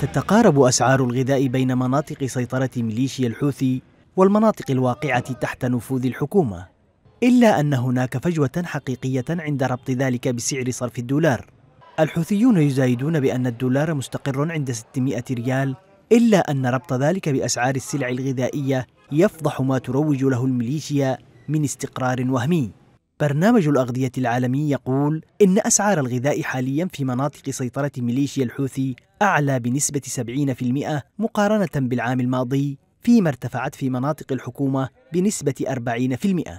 تتقارب أسعار الغذاء بين مناطق سيطرة ميليشيا الحوثي والمناطق الواقعة تحت نفوذ الحكومة إلا أن هناك فجوة حقيقية عند ربط ذلك بسعر صرف الدولار الحوثيون يزايدون بأن الدولار مستقر عند 600 ريال إلا أن ربط ذلك بأسعار السلع الغذائية يفضح ما تروج له الميليشيا من استقرار وهمي برنامج الأغذية العالمي يقول إن أسعار الغذاء حاليا في مناطق سيطرة ميليشيا الحوثي أعلى بنسبة 70% مقارنة بالعام الماضي فيما ارتفعت في مناطق الحكومة بنسبة 40%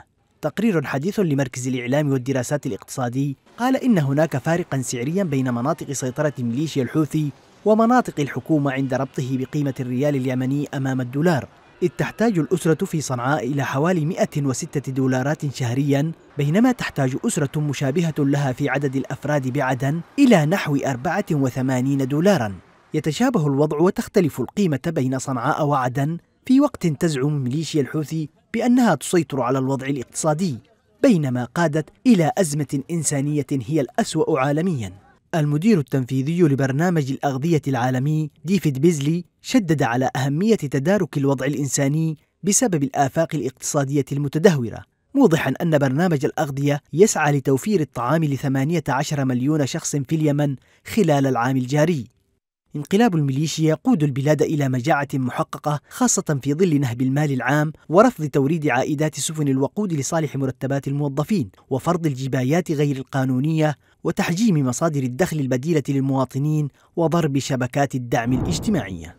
تقرير حديث لمركز الإعلام والدراسات الاقتصادي قال إن هناك فارقا سعريا بين مناطق سيطرة ميليشيا الحوثي ومناطق الحكومة عند ربطه بقيمة الريال اليمني أمام الدولار إذ تحتاج الأسرة في صنعاء إلى حوالي 106 دولارات شهريا بينما تحتاج أسرة مشابهة لها في عدد الأفراد بعدن إلى نحو 84 دولارا يتشابه الوضع وتختلف القيمة بين صنعاء وعدن في وقت تزعم ميليشيا الحوثي بأنها تسيطر على الوضع الاقتصادي بينما قادت إلى أزمة إنسانية هي الأسوأ عالمياً المدير التنفيذي لبرنامج الأغذية العالمي ديفيد بيزلي شدد على أهمية تدارك الوضع الإنساني بسبب الآفاق الاقتصادية المتدهورة موضحا أن برنامج الأغذية يسعى لتوفير الطعام لثمانية عشر مليون شخص في اليمن خلال العام الجاري انقلاب الميليشيا يقود البلاد إلى مجاعة محققة خاصة في ظل نهب المال العام ورفض توريد عائدات سفن الوقود لصالح مرتبات الموظفين وفرض الجبايات غير القانونية وتحجيم مصادر الدخل البديله للمواطنين وضرب شبكات الدعم الاجتماعيه